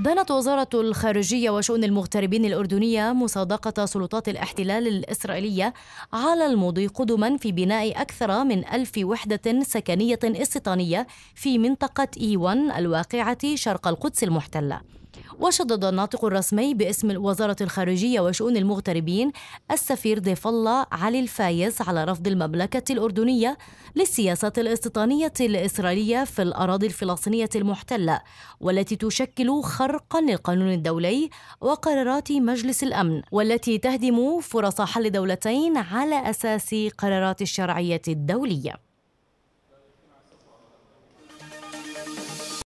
بنت وزارة الخارجية وشؤون المغتربين الأردنية مصادقة سلطات الاحتلال الإسرائيلية على المضي قدما في بناء أكثر من ألف وحدة سكنية استيطانية في منطقة إيوان الواقعة شرق القدس المحتلة وشدد الناطق الرسمي باسم وزارة الخارجية وشؤون المغتربين السفير ضيف الله علي الفايز على رفض المملكة الأردنية للسياسات الاستيطانية الإسرائيلية في الأراضي الفلسطينية المحتلة والتي تشكل خرقا للقانون الدولي وقرارات مجلس الأمن والتي تهدم فرص حل دولتين على أساس قرارات الشرعية الدولية